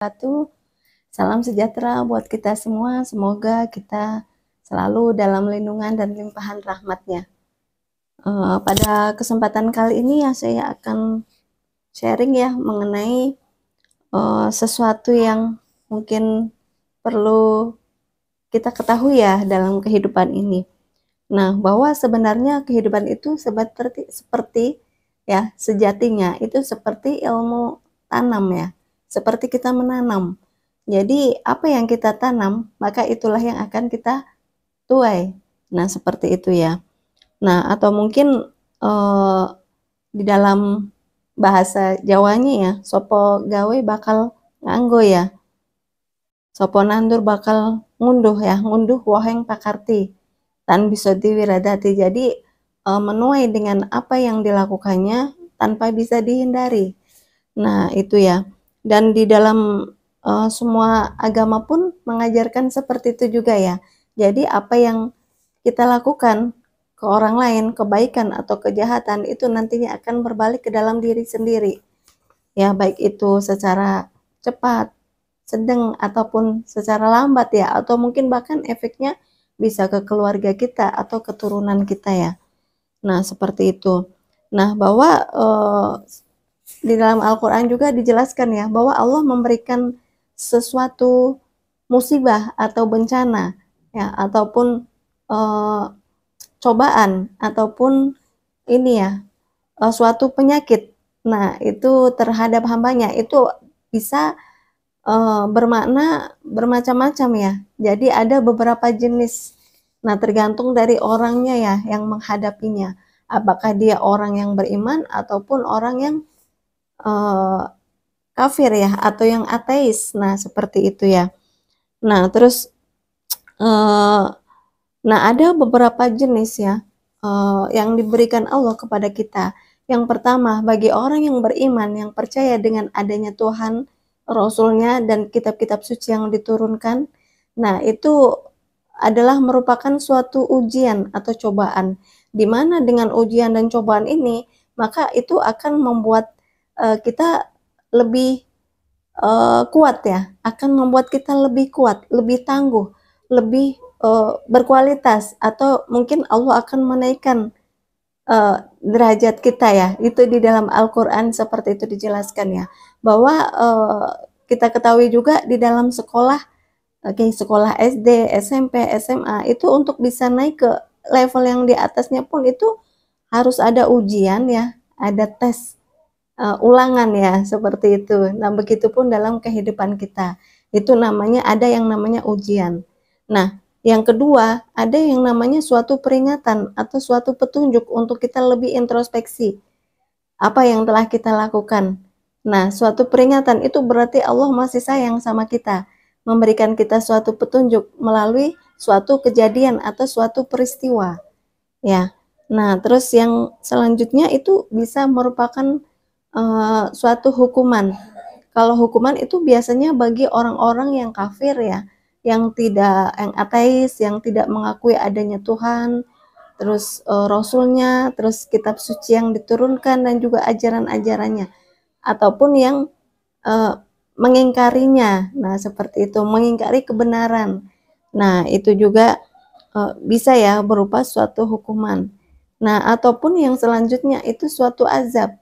wabarakatuh. Salam sejahtera buat kita semua. Semoga kita selalu dalam lindungan dan limpahan rahmatnya. Uh, pada kesempatan kali ini ya saya akan sharing ya mengenai eh, sesuatu yang mungkin perlu kita ketahui ya dalam kehidupan ini. Nah, bahwa sebenarnya kehidupan itu seperti seperti ya sejatinya itu seperti ilmu tanam ya seperti kita menanam. Jadi apa yang kita tanam, maka itulah yang akan kita tuai. Nah, seperti itu ya. Nah, atau mungkin eh, di dalam bahasa Jawanya ya, sopo gawe bakal nganggo ya. Sopo nandur bakal ngunduh ya, ngunduh woheng pakarti. Tan bisa diwiradati. Jadi eh, menuai dengan apa yang dilakukannya tanpa bisa dihindari. Nah, itu ya dan di dalam uh, semua agama pun mengajarkan seperti itu juga ya. Jadi apa yang kita lakukan ke orang lain, kebaikan atau kejahatan itu nantinya akan berbalik ke dalam diri sendiri. Ya, baik itu secara cepat, sedang ataupun secara lambat ya atau mungkin bahkan efeknya bisa ke keluarga kita atau keturunan kita ya. Nah, seperti itu. Nah, bahwa eh, di dalam Al-Quran juga dijelaskan ya bahwa Allah memberikan sesuatu musibah atau bencana ya ataupun e, cobaan ataupun ini ya e, suatu penyakit. Nah itu terhadap hambanya itu bisa e, bermakna bermacam-macam ya. Jadi ada beberapa jenis. Nah tergantung dari orangnya ya yang menghadapinya. Apakah dia orang yang beriman ataupun orang yang uh, kafir ya atau yang ateis. Nah, seperti itu ya. Nah, terus uh, nah ada beberapa jenis ya uh, yang diberikan Allah kepada kita. Yang pertama, bagi orang yang beriman, yang percaya dengan adanya Tuhan, Rasulnya, dan kitab-kitab suci yang diturunkan, nah itu adalah merupakan suatu ujian atau cobaan. Di mana dengan ujian dan cobaan ini, maka itu akan membuat uh, kita lebih uh, kuat ya, akan membuat kita lebih kuat, lebih tangguh, lebih uh, berkualitas atau mungkin Allah akan menaikkan uh, derajat kita ya. Itu di dalam Al-Qur'an seperti itu dijelaskan ya. Bahwa uh, kita ketahui juga di dalam sekolah Oke, okay, sekolah SD, SMP, SMA itu untuk bisa naik ke level yang di atasnya pun itu harus ada ujian ya, ada tes uh, ulangan ya seperti itu. Nah begitupun dalam kehidupan kita itu namanya ada yang namanya ujian. Nah yang kedua ada yang namanya suatu peringatan atau suatu petunjuk untuk kita lebih introspeksi apa yang telah kita lakukan. Nah suatu peringatan itu berarti Allah masih sayang sama kita memberikan kita suatu petunjuk melalui suatu kejadian atau suatu peristiwa ya. Nah, terus yang selanjutnya itu bisa merupakan Eh, suatu hukuman. Kalau hukuman itu biasanya bagi orang-orang yang kafir ya, yang tidak yang ateis, yang tidak mengakui adanya Tuhan, terus uh, rasulnya, terus kitab suci yang diturunkan dan juga ajaran-ajarannya ataupun yang uh, mengingkarinya. Nah, seperti itu, mengingkari kebenaran. Nah, itu juga uh, bisa ya berupa suatu hukuman. Nah, ataupun yang selanjutnya itu suatu azab.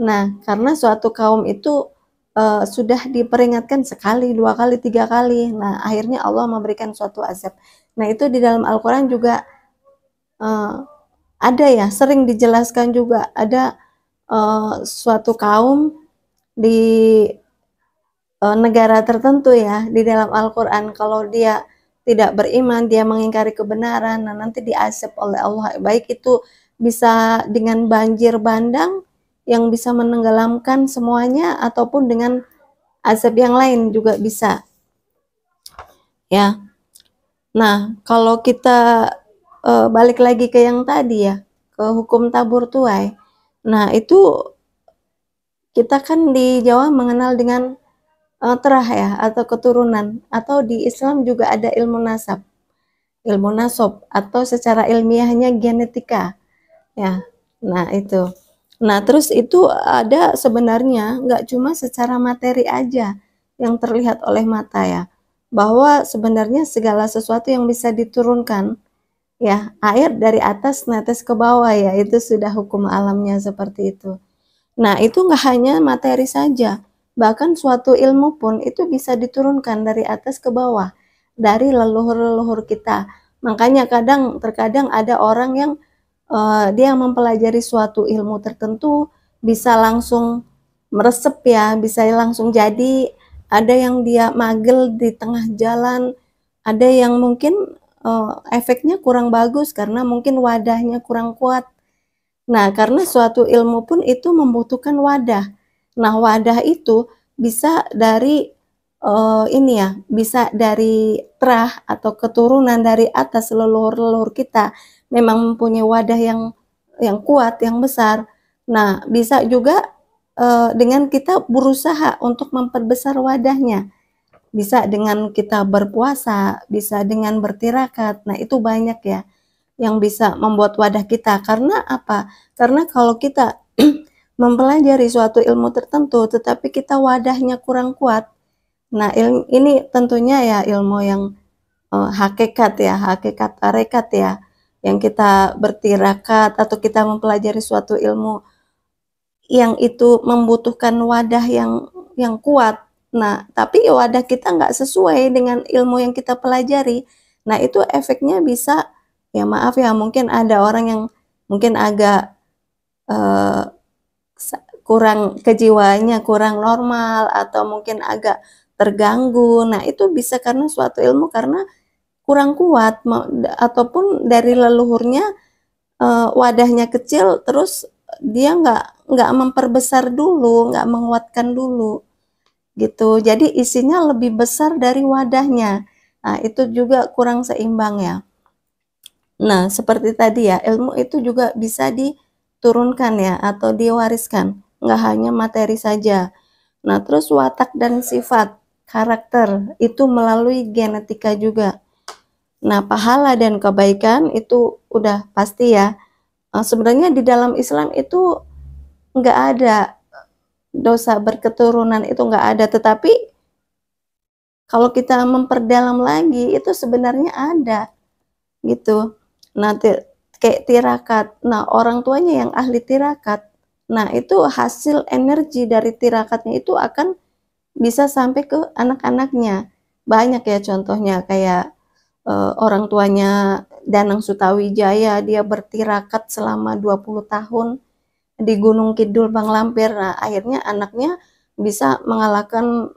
Nah, karena suatu kaum itu uh, sudah diperingatkan sekali, dua kali, tiga kali. Nah, akhirnya Allah memberikan suatu azab. Nah, itu di dalam Al-Quran juga uh, ada ya, sering dijelaskan juga. Ada uh, suatu kaum di uh, negara tertentu ya, di dalam Al-Quran. Kalau dia tidak beriman, dia mengingkari kebenaran, nah nanti diazab oleh Allah. Baik itu bisa dengan banjir bandang, yang bisa menenggelamkan semuanya ataupun dengan azab yang lain juga bisa. Ya. Nah, kalau kita e, balik lagi ke yang tadi ya, ke hukum tabur tuai. Nah, itu kita kan di Jawa mengenal dengan e, terah ya atau keturunan atau di Islam juga ada ilmu nasab. Ilmu nasab atau secara ilmiahnya genetika. Ya. Nah, itu. Nah, terus itu ada sebenarnya nggak cuma secara materi aja yang terlihat oleh mata ya, bahwa sebenarnya segala sesuatu yang bisa diturunkan ya, air dari atas netes ke bawah ya, itu sudah hukum alamnya seperti itu. Nah, itu nggak hanya materi saja, bahkan suatu ilmu pun itu bisa diturunkan dari atas ke bawah dari leluhur-leluhur kita. Makanya kadang terkadang ada orang yang uh, dia mempelajari suatu ilmu tertentu bisa langsung meresep ya, bisa langsung jadi. Ada yang dia magel di tengah jalan, ada yang mungkin uh, efeknya kurang bagus karena mungkin wadahnya kurang kuat. Nah, karena suatu ilmu pun itu membutuhkan wadah. Nah, wadah itu bisa dari uh, ini ya, bisa dari terah atau keturunan dari atas leluhur-leluhur kita, memang mempunyai wadah yang yang kuat, yang besar. Nah, bisa juga uh, dengan kita berusaha untuk memperbesar wadahnya. Bisa dengan kita berpuasa, bisa dengan bertirakat. Nah, itu banyak ya yang bisa membuat wadah kita. Karena apa? Karena kalau kita mempelajari suatu ilmu tertentu tetapi kita wadahnya kurang kuat. Nah, il ini tentunya ya ilmu yang uh, hakikat ya, hakikat arekat ya yang kita bertirakat atau kita mempelajari suatu ilmu yang itu membutuhkan wadah yang yang kuat. Nah, tapi wadah kita nggak sesuai dengan ilmu yang kita pelajari. Nah, itu efeknya bisa ya maaf ya mungkin ada orang yang mungkin agak uh, kurang kejiwanya kurang normal atau mungkin agak terganggu. Nah, itu bisa karena suatu ilmu karena kurang kuat ataupun dari leluhurnya uh, wadahnya kecil terus dia nggak nggak memperbesar dulu nggak menguatkan dulu gitu jadi isinya lebih besar dari wadahnya nah itu juga kurang seimbang ya nah seperti tadi ya ilmu itu juga bisa diturunkan ya atau diwariskan nggak hanya materi saja nah terus watak dan sifat karakter itu melalui genetika juga Nah, pahala dan kebaikan itu udah pasti ya. Eh, sebenarnya di dalam Islam itu nggak ada dosa berketurunan itu nggak ada, tetapi kalau kita memperdalam lagi itu sebenarnya ada gitu. Nanti kayak tirakat. Nah, orang tuanya yang ahli tirakat. Nah, itu hasil energi dari tirakatnya itu akan bisa sampai ke anak-anaknya. Banyak ya contohnya kayak uh, orang tuanya Danang Sutawijaya dia bertirakat selama 20 tahun di Gunung Kidul Bang Lampir nah, akhirnya anaknya bisa mengalahkan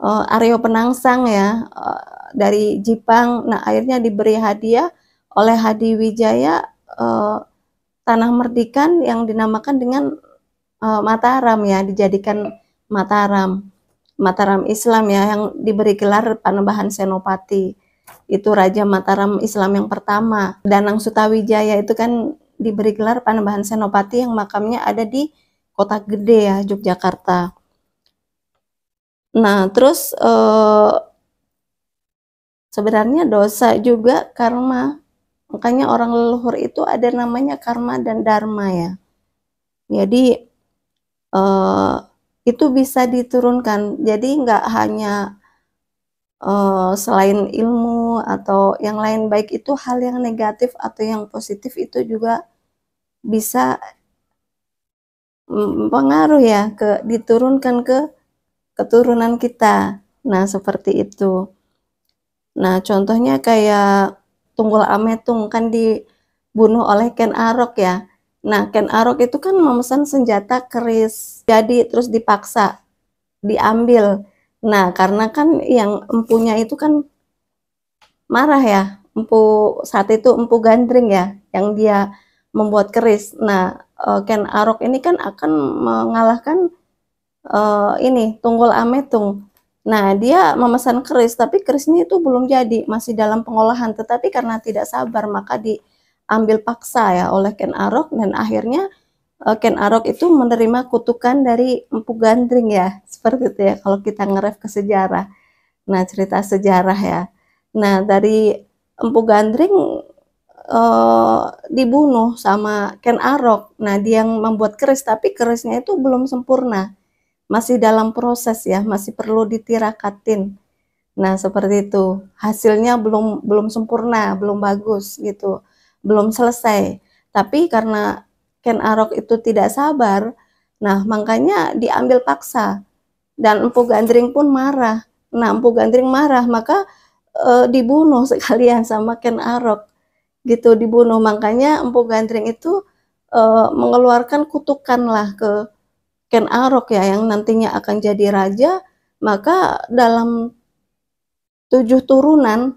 uh, Aryo Penangsang ya uh, dari Jipang nah akhirnya diberi hadiah oleh Hadi Wijaya uh, tanah merdikan yang dinamakan dengan uh, Mataram ya dijadikan Mataram Mataram Islam ya yang diberi gelar Panembahan Senopati itu Raja Mataram Islam yang pertama. Danang Sutawijaya itu kan diberi gelar Panembahan Senopati yang makamnya ada di Kota Gede ya, Yogyakarta. Nah, terus eh, sebenarnya dosa juga karma. Makanya orang leluhur itu ada namanya karma dan dharma ya. Jadi eh, itu bisa diturunkan. Jadi nggak hanya uh, selain ilmu atau yang lain baik itu hal yang negatif atau yang positif itu juga bisa pengaruh ya ke diturunkan ke keturunan kita. Nah, seperti itu. Nah, contohnya kayak Tunggul Ametung kan dibunuh oleh Ken Arok ya. Nah, Ken Arok itu kan memesan senjata keris. Jadi terus dipaksa diambil. Nah, karena kan yang empunya itu kan marah ya. Empu saat itu empu gandring ya yang dia membuat keris. Nah, eh, Ken Arok ini kan akan mengalahkan uh, ini Tunggul Ametung. Nah, dia memesan keris, tapi kerisnya itu belum jadi, masih dalam pengolahan. Tetapi karena tidak sabar, maka diambil paksa ya oleh Ken Arok dan akhirnya Eh, Ken Arok itu menerima kutukan dari Empu Gandring ya, seperti itu ya kalau kita ngeref ke sejarah. Nah, cerita sejarah ya. Nah, dari Empu Gandring eh, dibunuh sama Ken Arok. Nah, dia yang membuat keris, tapi kerisnya itu belum sempurna. Masih dalam proses ya, masih perlu ditirakatin. Nah, seperti itu. Hasilnya belum belum sempurna, belum bagus gitu. Belum selesai. Tapi karena Ken Arok itu tidak sabar. Nah, makanya diambil paksa. Dan Empu Gandring pun marah. Nah, Empu Gandring marah, maka e, dibunuh sekalian sama Ken Arok. Gitu dibunuh. Makanya Empu Gandring itu e, mengeluarkan kutukan lah ke Ken Arok ya yang nantinya akan jadi raja, maka dalam tujuh turunan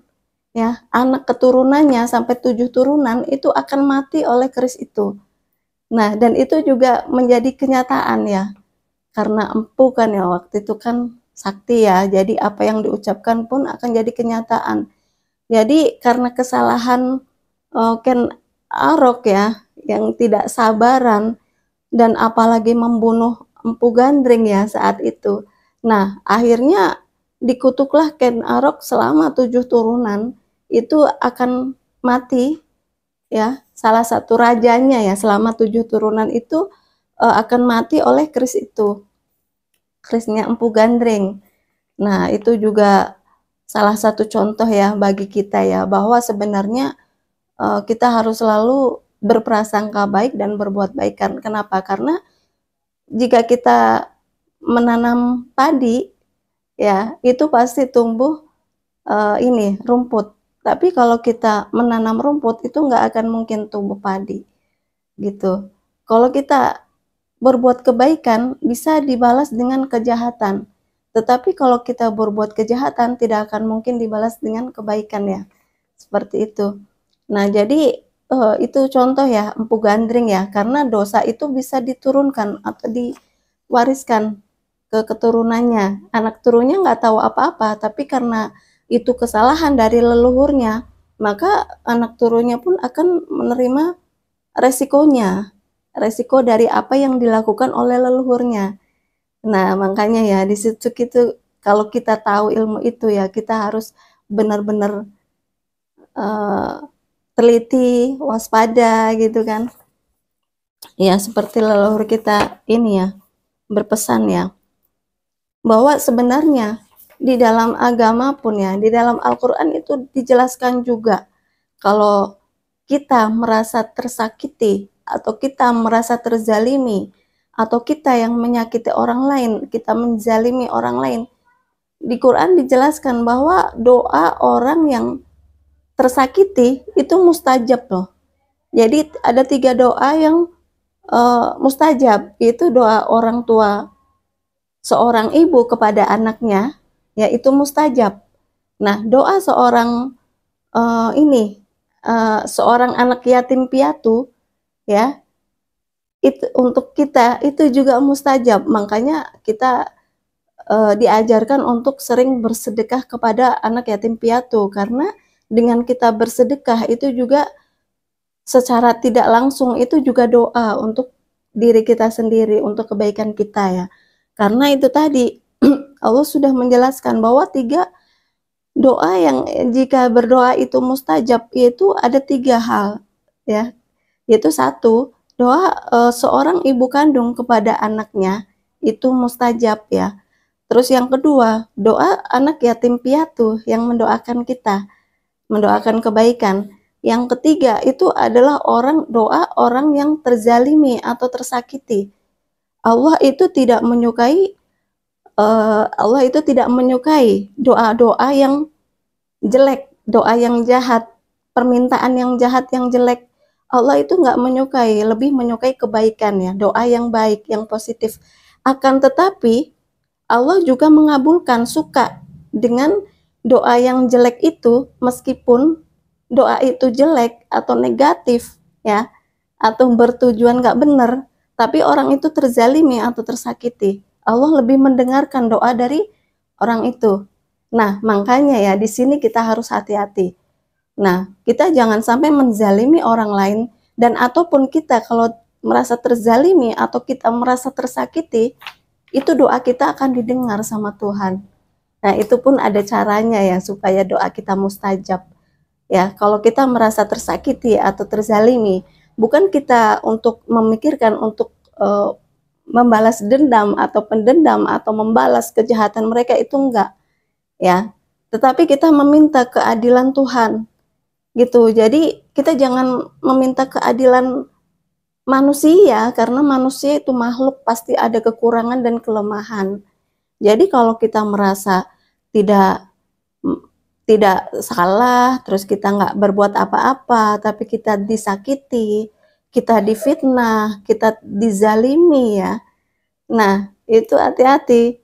ya anak keturunannya sampai tujuh turunan itu akan mati oleh keris itu. Nah, dan itu juga menjadi kenyataan ya. Karena empu kan ya waktu itu kan sakti ya. Jadi apa yang diucapkan pun akan jadi kenyataan. Jadi karena kesalahan uh, Ken Arok ya yang tidak sabaran dan apalagi membunuh empu gandring ya saat itu. Nah, akhirnya dikutuklah Ken Arok selama tujuh turunan itu akan mati ya salah satu rajanya ya selama tujuh turunan itu e, akan mati oleh keris itu kerisnya empu gandring nah itu juga salah satu contoh ya bagi kita ya bahwa sebenarnya e, kita harus selalu berprasangka baik dan berbuat baik kan kenapa karena jika kita menanam padi ya itu pasti tumbuh e, ini rumput tapi kalau kita menanam rumput itu nggak akan mungkin tumbuh padi, gitu. Kalau kita berbuat kebaikan bisa dibalas dengan kejahatan, tetapi kalau kita berbuat kejahatan tidak akan mungkin dibalas dengan kebaikan ya, seperti itu. Nah jadi eh, itu contoh ya empu gandring ya, karena dosa itu bisa diturunkan atau diwariskan ke keturunannya. Anak turunnya nggak tahu apa-apa, tapi karena itu kesalahan dari leluhurnya, maka anak turunnya pun akan menerima resikonya, resiko dari apa yang dilakukan oleh leluhurnya. Nah, makanya ya di situ itu kalau kita tahu ilmu itu ya kita harus benar-benar uh, teliti, waspada gitu kan. Ya, seperti leluhur kita ini ya berpesan ya bahwa sebenarnya di dalam agama pun ya, di dalam Al-Quran itu dijelaskan juga kalau kita merasa tersakiti atau kita merasa terzalimi atau kita yang menyakiti orang lain, kita menzalimi orang lain. Di Quran dijelaskan bahwa doa orang yang tersakiti itu mustajab loh. Jadi ada tiga doa yang uh, mustajab, itu doa orang tua seorang ibu kepada anaknya, ya itu mustajab. Nah, doa seorang uh, ini uh, seorang anak yatim piatu ya itu untuk kita itu juga mustajab. Makanya kita uh, diajarkan untuk sering bersedekah kepada anak yatim piatu karena dengan kita bersedekah itu juga secara tidak langsung itu juga doa untuk diri kita sendiri untuk kebaikan kita ya. Karena itu tadi Allah sudah menjelaskan bahwa tiga doa yang jika berdoa itu mustajab yaitu ada tiga hal ya yaitu satu doa e, seorang ibu kandung kepada anaknya itu mustajab ya terus yang kedua doa anak yatim piatu yang mendoakan kita mendoakan kebaikan yang ketiga itu adalah orang doa orang yang terzalimi atau tersakiti Allah itu tidak menyukai Eh, Allah itu tidak menyukai doa-doa yang jelek, doa yang jahat, permintaan yang jahat yang jelek. Allah itu nggak menyukai, lebih menyukai kebaikan ya, doa yang baik, yang positif. Akan tetapi Allah juga mengabulkan suka dengan doa yang jelek itu, meskipun doa itu jelek atau negatif ya, atau bertujuan nggak benar, tapi orang itu terzalimi atau tersakiti Allah lebih mendengarkan doa dari orang itu. Nah, makanya ya di sini kita harus hati-hati. Nah, kita jangan sampai menzalimi orang lain dan ataupun kita kalau merasa terzalimi atau kita merasa tersakiti, itu doa kita akan didengar sama Tuhan. Nah, itu pun ada caranya ya supaya doa kita mustajab. Ya, kalau kita merasa tersakiti atau terzalimi, bukan kita untuk memikirkan untuk uh, membalas dendam atau pendendam atau membalas kejahatan mereka itu enggak ya tetapi kita meminta keadilan Tuhan gitu jadi kita jangan meminta keadilan manusia karena manusia itu makhluk pasti ada kekurangan dan kelemahan jadi kalau kita merasa tidak tidak salah terus kita nggak berbuat apa-apa tapi kita disakiti kita difitnah, kita dizalimi ya. Nah, itu hati-hati.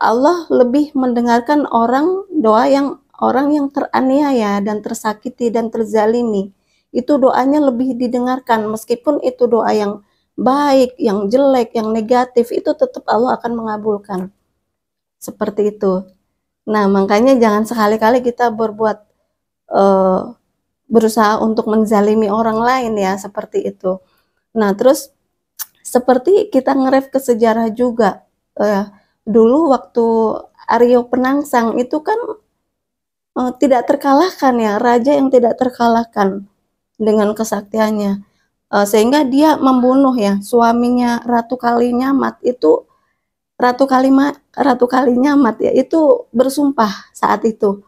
Allah lebih mendengarkan orang doa yang orang yang teraniaya dan tersakiti dan terzalimi. Itu doanya lebih didengarkan meskipun itu doa yang baik, yang jelek, yang negatif itu tetap Allah akan mengabulkan. Seperti itu. Nah, makanya jangan sekali-kali kita berbuat uh, berusaha untuk menzalimi orang lain ya seperti itu. Nah terus seperti kita ngeref ke sejarah juga. Eh, dulu waktu Aryo Penangsang itu kan eh, tidak terkalahkan ya raja yang tidak terkalahkan dengan kesaktiannya eh, sehingga dia membunuh ya suaminya Ratu Kalinyamat itu Ratu Kalima Ratu Kalinyamat ya itu bersumpah saat itu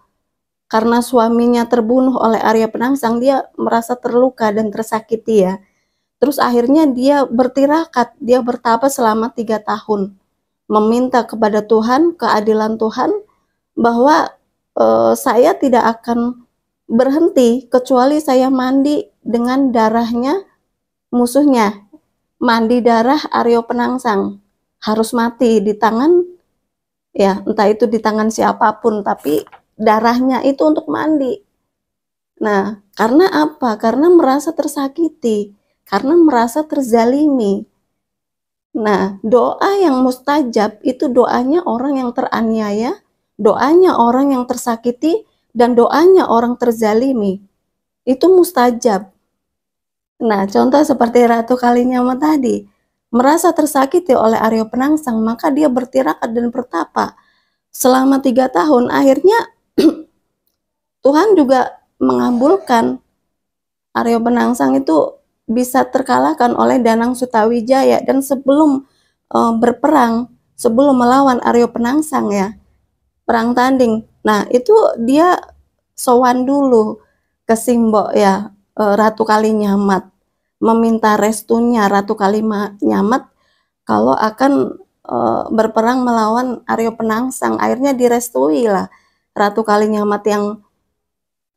karena suaminya terbunuh oleh Arya Penangsang, dia merasa terluka dan tersakiti ya. Terus akhirnya dia bertirakat, dia bertapa selama tiga tahun, meminta kepada Tuhan, keadilan Tuhan, bahwa e, saya tidak akan berhenti kecuali saya mandi dengan darahnya musuhnya. Mandi darah Arya Penangsang harus mati di tangan, ya entah itu di tangan siapapun, tapi darahnya itu untuk mandi. Nah, karena apa? Karena merasa tersakiti, karena merasa terzalimi. Nah, doa yang mustajab itu doanya orang yang teraniaya, doanya orang yang tersakiti, dan doanya orang terzalimi. Itu mustajab. Nah, contoh seperti Ratu Kalinyama tadi, merasa tersakiti oleh Aryo Penangsang, maka dia bertirakat dan bertapa selama tiga tahun. Akhirnya Tuhan juga mengabulkan Aryo Penangsang itu bisa terkalahkan oleh Danang Sutawijaya dan sebelum e, berperang, sebelum melawan Aryo Penangsang ya, perang tanding. Nah, itu dia sowan dulu ke Simbo ya, e, Ratu Kalinyamat meminta restunya Ratu Kalinyamat kalau akan e, berperang melawan Aryo Penangsang. Akhirnya direstui lah Ratu Kalinyamat yang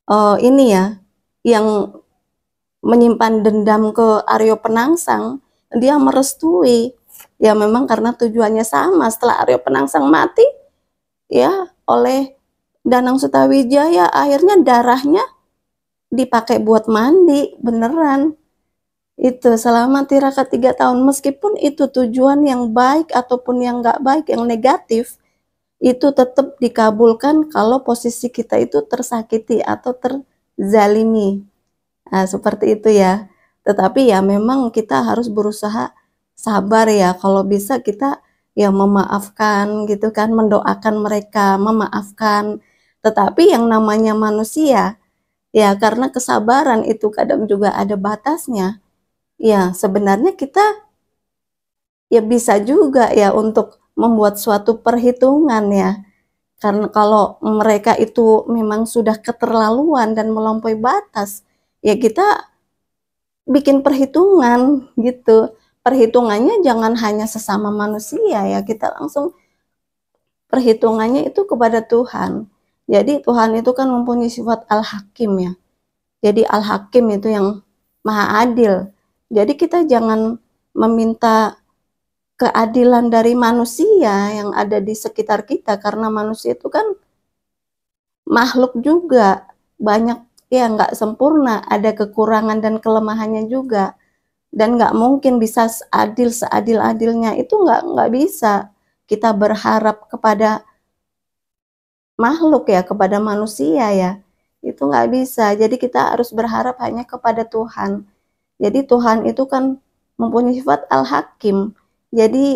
uh, ini ya yang menyimpan dendam ke Aryo Penangsang dia merestui ya memang karena tujuannya sama setelah Aryo Penangsang mati ya oleh Danang Sutawijaya akhirnya darahnya dipakai buat mandi beneran itu selama tiraka tiga tahun meskipun itu tujuan yang baik ataupun yang nggak baik yang negatif itu tetap dikabulkan kalau posisi kita itu tersakiti atau terzalimi. Nah, seperti itu ya. Tetapi ya memang kita harus berusaha sabar ya. Kalau bisa kita ya memaafkan gitu kan, mendoakan mereka, memaafkan. Tetapi yang namanya manusia ya karena kesabaran itu kadang juga ada batasnya. Ya, sebenarnya kita ya bisa juga ya untuk membuat suatu perhitungan ya. Karena kalau mereka itu memang sudah keterlaluan dan melampaui batas, ya kita bikin perhitungan gitu. Perhitungannya jangan hanya sesama manusia ya, kita langsung perhitungannya itu kepada Tuhan. Jadi Tuhan itu kan mempunyai sifat al-hakim ya. Jadi al-hakim itu yang maha adil. Jadi kita jangan meminta keadilan dari manusia yang ada di sekitar kita karena manusia itu kan makhluk juga banyak ya nggak sempurna ada kekurangan dan kelemahannya juga dan nggak mungkin bisa adil seadil adilnya itu nggak nggak bisa kita berharap kepada makhluk ya kepada manusia ya itu nggak bisa jadi kita harus berharap hanya kepada Tuhan jadi Tuhan itu kan mempunyai sifat al-hakim jadi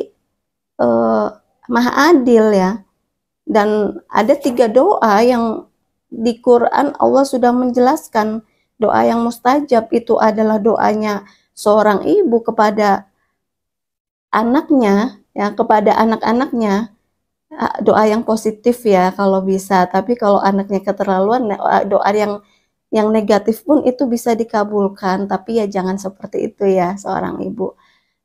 eh, maha adil ya dan ada tiga doa yang di Quran Allah sudah menjelaskan doa yang mustajab itu adalah doanya seorang ibu kepada anaknya ya kepada anak-anaknya doa yang positif ya kalau bisa tapi kalau anaknya keterlaluan eh, doa yang yang negatif pun itu bisa dikabulkan tapi ya jangan seperti itu ya seorang ibu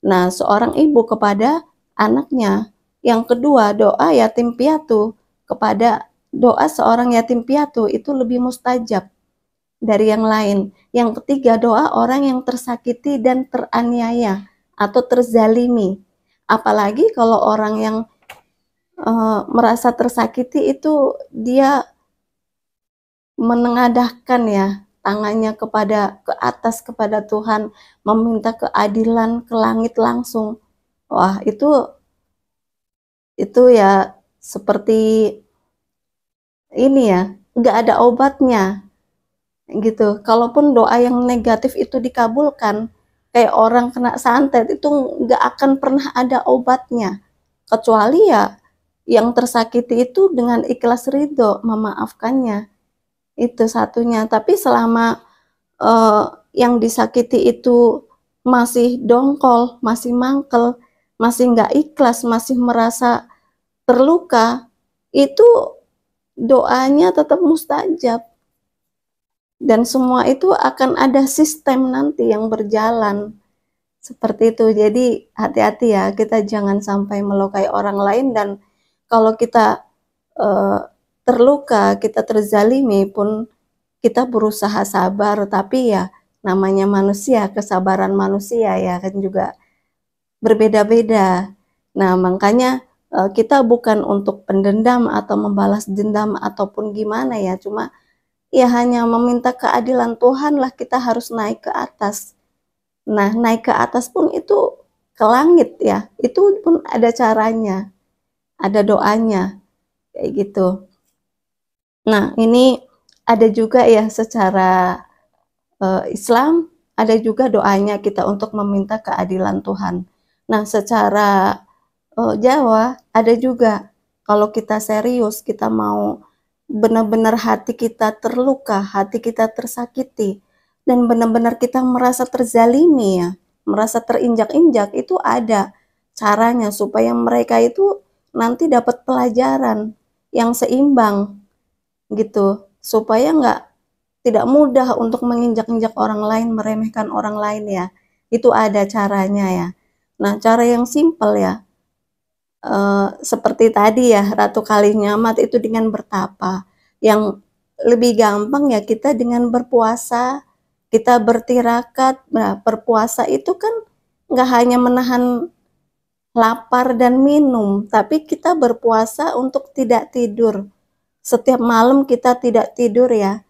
Nah, seorang ibu kepada anaknya. Yang kedua, doa yatim piatu kepada doa seorang yatim piatu itu lebih mustajab dari yang lain. Yang ketiga, doa orang yang tersakiti dan teraniaya atau terzalimi. Apalagi kalau orang yang uh, merasa tersakiti itu dia menengadahkan ya tangannya kepada ke atas kepada Tuhan, meminta keadilan ke langit langsung. Wah, itu itu ya seperti ini ya, nggak ada obatnya gitu. Kalaupun doa yang negatif itu dikabulkan, kayak orang kena santet itu nggak akan pernah ada obatnya. Kecuali ya yang tersakiti itu dengan ikhlas ridho memaafkannya itu satunya tapi selama uh, yang disakiti itu masih dongkol masih mangkel masih nggak ikhlas masih merasa terluka itu doanya tetap mustajab dan semua itu akan ada sistem nanti yang berjalan seperti itu jadi hati-hati ya kita jangan sampai melukai orang lain dan kalau kita uh, terluka, kita terzalimi pun kita berusaha sabar, tapi ya namanya manusia, kesabaran manusia ya kan juga berbeda-beda. Nah, makanya e, kita bukan untuk pendendam atau membalas dendam ataupun gimana ya, cuma ya hanya meminta keadilan Tuhan lah kita harus naik ke atas. Nah, naik ke atas pun itu ke langit ya, itu pun ada caranya, ada doanya, kayak gitu. Nah, ini ada juga ya secara uh, Islam ada juga doanya kita untuk meminta keadilan Tuhan. Nah, secara uh, Jawa ada juga kalau kita serius, kita mau benar-benar hati kita terluka, hati kita tersakiti dan benar-benar kita merasa terzalimi ya, merasa terinjak-injak itu ada caranya supaya mereka itu nanti dapat pelajaran yang seimbang gitu supaya nggak tidak mudah untuk menginjak-injak orang lain meremehkan orang lain ya itu ada caranya ya nah cara yang simple ya e, seperti tadi ya Ratu Kali Nyamat itu dengan bertapa yang lebih gampang ya kita dengan berpuasa kita bertirakat nah berpuasa itu kan nggak hanya menahan lapar dan minum tapi kita berpuasa untuk tidak tidur setiap malam kita tidak tidur ya.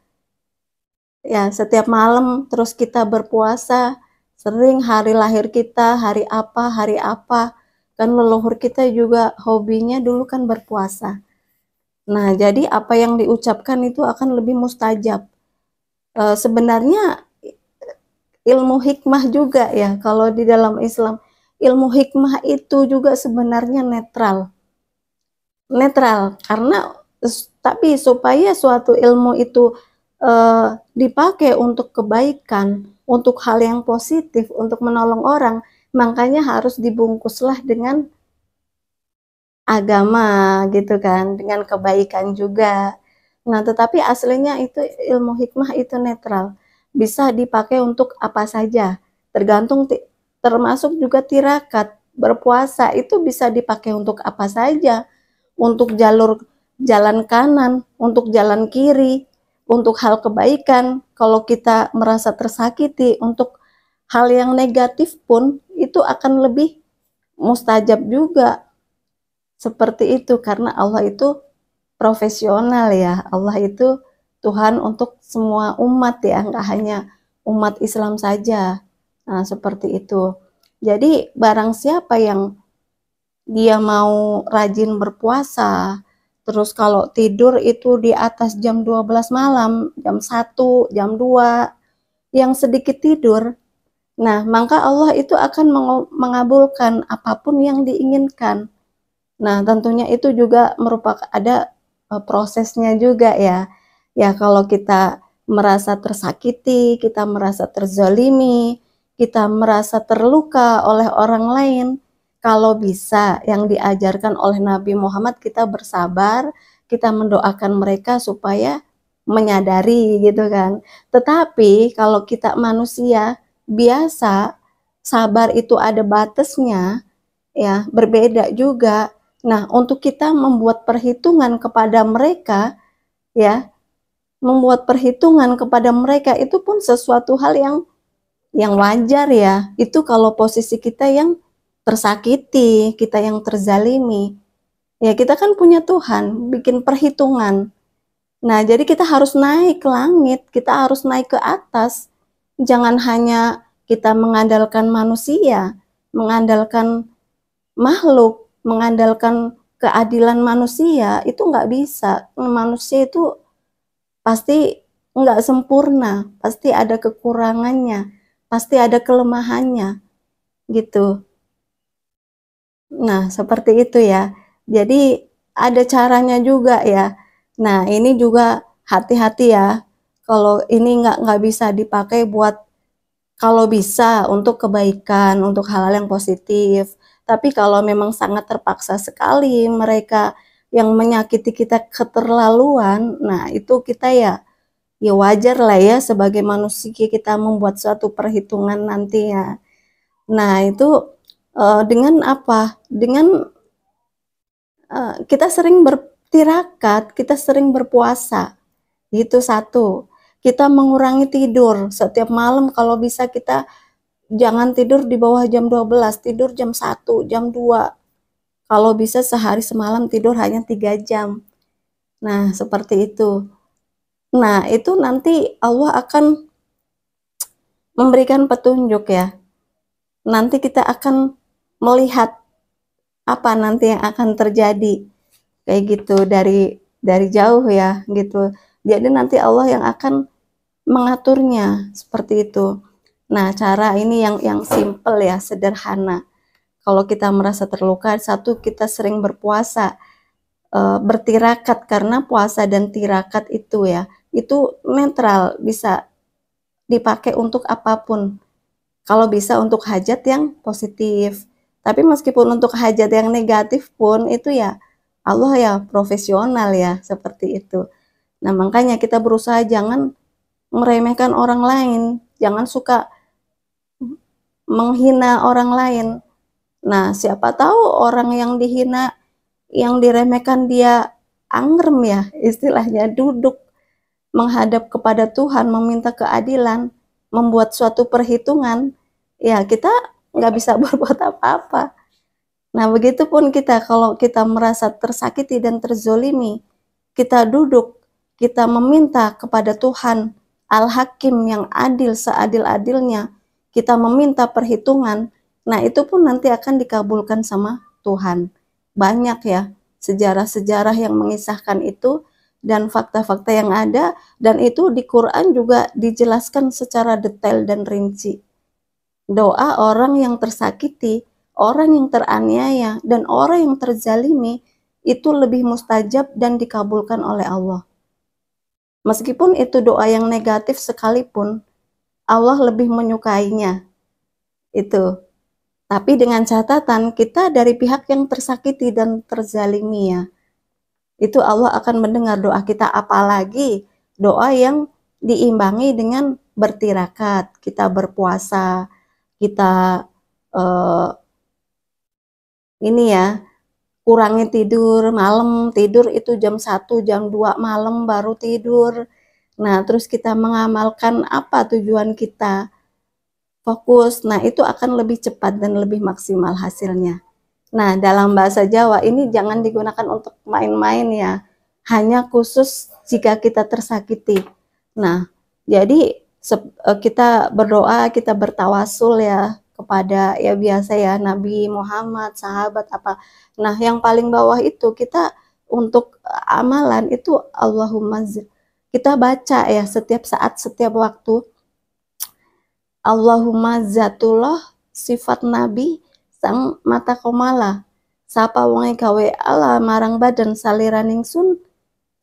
Ya, setiap malam terus kita berpuasa, sering hari lahir kita, hari apa, hari apa. Kan leluhur kita juga hobinya dulu kan berpuasa. Nah, jadi apa yang diucapkan itu akan lebih mustajab. E, sebenarnya ilmu hikmah juga ya, kalau di dalam Islam. Ilmu hikmah itu juga sebenarnya netral. Netral, karena tapi supaya suatu ilmu itu eh, dipakai untuk kebaikan, untuk hal yang positif, untuk menolong orang, makanya harus dibungkuslah dengan agama gitu kan, dengan kebaikan juga. Nah, tetapi aslinya itu ilmu hikmah itu netral. Bisa dipakai untuk apa saja. Tergantung termasuk juga tirakat, berpuasa itu bisa dipakai untuk apa saja. Untuk jalur jalan kanan, untuk jalan kiri, untuk hal kebaikan. Kalau kita merasa tersakiti untuk hal yang negatif pun itu akan lebih mustajab juga. Seperti itu karena Allah itu profesional ya. Allah itu Tuhan untuk semua umat ya, enggak hanya umat Islam saja. Nah, seperti itu. Jadi barang siapa yang dia mau rajin berpuasa, Terus kalau tidur itu di atas jam 12 malam, jam 1, jam 2, yang sedikit tidur. Nah, maka Allah itu akan mengabulkan apapun yang diinginkan. Nah, tentunya itu juga merupakan ada e, prosesnya juga ya. Ya, kalau kita merasa tersakiti, kita merasa terzalimi, kita merasa terluka oleh orang lain, kalau bisa yang diajarkan oleh Nabi Muhammad kita bersabar, kita mendoakan mereka supaya menyadari gitu kan. Tetapi kalau kita manusia biasa sabar itu ada batasnya ya, berbeda juga. Nah, untuk kita membuat perhitungan kepada mereka ya, membuat perhitungan kepada mereka itu pun sesuatu hal yang yang wajar ya. Itu kalau posisi kita yang tersakiti, kita yang terzalimi, ya kita kan punya Tuhan, bikin perhitungan. Nah, jadi kita harus naik ke langit, kita harus naik ke atas. Jangan hanya kita mengandalkan manusia, mengandalkan makhluk, mengandalkan keadilan manusia, itu nggak bisa. Manusia itu pasti nggak sempurna, pasti ada kekurangannya, pasti ada kelemahannya, gitu. Nah, seperti itu ya. Jadi ada caranya juga ya. Nah, ini juga hati-hati ya. Kalau ini nggak bisa dipakai buat kalau bisa untuk kebaikan, untuk hal-hal yang positif. Tapi kalau memang sangat terpaksa sekali mereka yang menyakiti kita keterlaluan, nah itu kita ya ya wajar lah ya sebagai manusia kita membuat suatu perhitungan nanti ya. Nah, itu Eh, dengan apa? Dengan uh, kita sering bertirakat, kita sering berpuasa. Itu satu. Kita mengurangi tidur setiap malam kalau bisa kita jangan tidur di bawah jam 12, tidur jam 1, jam 2. Kalau bisa sehari semalam tidur hanya 3 jam. Nah, seperti itu. Nah, itu nanti Allah akan memberikan petunjuk ya. Nanti kita akan melihat apa nanti yang akan terjadi kayak gitu dari dari jauh ya gitu jadi nanti Allah yang akan mengaturnya seperti itu nah cara ini yang yang simple ya sederhana kalau kita merasa terluka satu kita sering berpuasa e, bertirakat karena puasa dan tirakat itu ya itu netral bisa dipakai untuk apapun kalau bisa untuk hajat yang positif tapi meskipun untuk hajat yang negatif pun itu ya Allah ya profesional ya seperti itu. Nah makanya kita berusaha jangan meremehkan orang lain, jangan suka menghina orang lain. Nah siapa tahu orang yang dihina, yang diremehkan dia angrem ya istilahnya duduk menghadap kepada Tuhan meminta keadilan membuat suatu perhitungan ya kita nggak bisa berbuat apa-apa. Nah, begitupun kita kalau kita merasa tersakiti dan terzolimi, kita duduk, kita meminta kepada Tuhan Al-Hakim yang adil seadil-adilnya, kita meminta perhitungan, nah itu pun nanti akan dikabulkan sama Tuhan. Banyak ya sejarah-sejarah yang mengisahkan itu dan fakta-fakta yang ada dan itu di Quran juga dijelaskan secara detail dan rinci doa orang yang tersakiti, orang yang teraniaya, dan orang yang terzalimi itu lebih mustajab dan dikabulkan oleh Allah. Meskipun itu doa yang negatif sekalipun, Allah lebih menyukainya. Itu. Tapi dengan catatan kita dari pihak yang tersakiti dan terzalimi ya. Itu Allah akan mendengar doa kita apalagi doa yang diimbangi dengan bertirakat, kita berpuasa, kita uh, ini ya kurangi tidur malam tidur itu jam 1 jam 2 malam baru tidur nah terus kita mengamalkan apa tujuan kita fokus nah itu akan lebih cepat dan lebih maksimal hasilnya nah dalam bahasa Jawa ini jangan digunakan untuk main-main ya hanya khusus jika kita tersakiti nah jadi Eh, kita berdoa, kita bertawasul ya kepada ya biasa ya Nabi Muhammad, sahabat apa. Nah, yang paling bawah itu kita untuk eh, amalan itu Allahumma kita baca ya setiap saat setiap waktu Allahumma zatullah sifat nabi sang mata komala sapa wonge gawe ala marang badan saliraning sun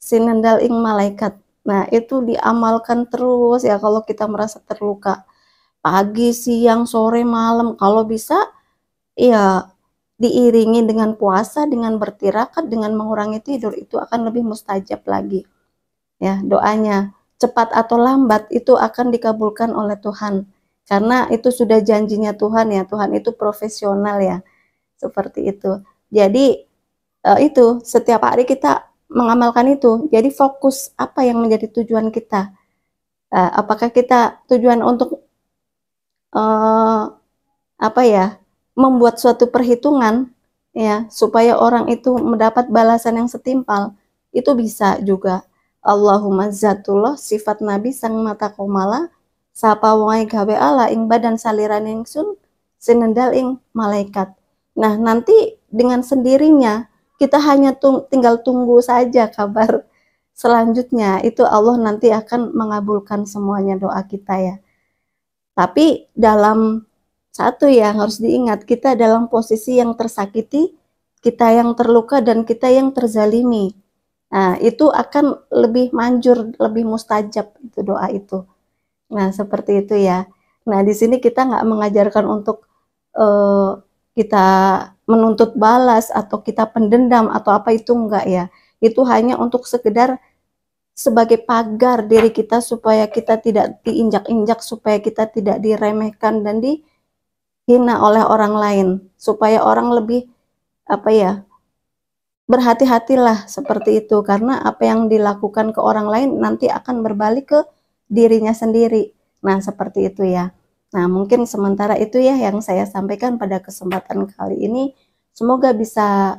sinendal ing malaikat Nah, itu diamalkan terus ya kalau kita merasa terluka. Pagi, siang, sore, malam kalau bisa ya diiringi dengan puasa, dengan bertirakat, dengan mengurangi tidur itu akan lebih mustajab lagi. Ya, doanya cepat atau lambat itu akan dikabulkan oleh Tuhan. Karena itu sudah janjinya Tuhan ya, Tuhan itu profesional ya. Seperti itu. Jadi eh, itu setiap hari kita mengamalkan itu. Jadi fokus apa yang menjadi tujuan kita? Uh, apakah kita tujuan untuk uh, apa ya? Membuat suatu perhitungan ya supaya orang itu mendapat balasan yang setimpal itu bisa juga. Allahumma zatullah sifat Nabi sang mata komala sapa wongai gawe ala ing badan saliran yang sun senendal ing malaikat. Nah nanti dengan sendirinya kita hanya tung tinggal tunggu saja kabar selanjutnya itu Allah nanti akan mengabulkan semuanya doa kita ya tapi dalam satu ya yang harus diingat kita dalam posisi yang tersakiti kita yang terluka dan kita yang terzalimi nah itu akan lebih manjur lebih mustajab itu doa itu nah seperti itu ya nah di sini kita nggak mengajarkan untuk uh, kita menuntut balas atau kita pendendam atau apa itu enggak ya. Itu hanya untuk sekedar sebagai pagar diri kita supaya kita tidak diinjak-injak, supaya kita tidak diremehkan dan dihina oleh orang lain, supaya orang lebih apa ya berhati-hatilah seperti itu karena apa yang dilakukan ke orang lain nanti akan berbalik ke dirinya sendiri. Nah, seperti itu ya. Nah, mungkin sementara itu ya yang saya sampaikan pada kesempatan kali ini. Semoga bisa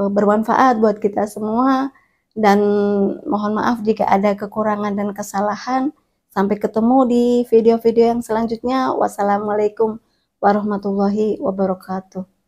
e, bermanfaat buat kita semua dan mohon maaf jika ada kekurangan dan kesalahan. Sampai ketemu di video-video yang selanjutnya. Wassalamualaikum warahmatullahi wabarakatuh.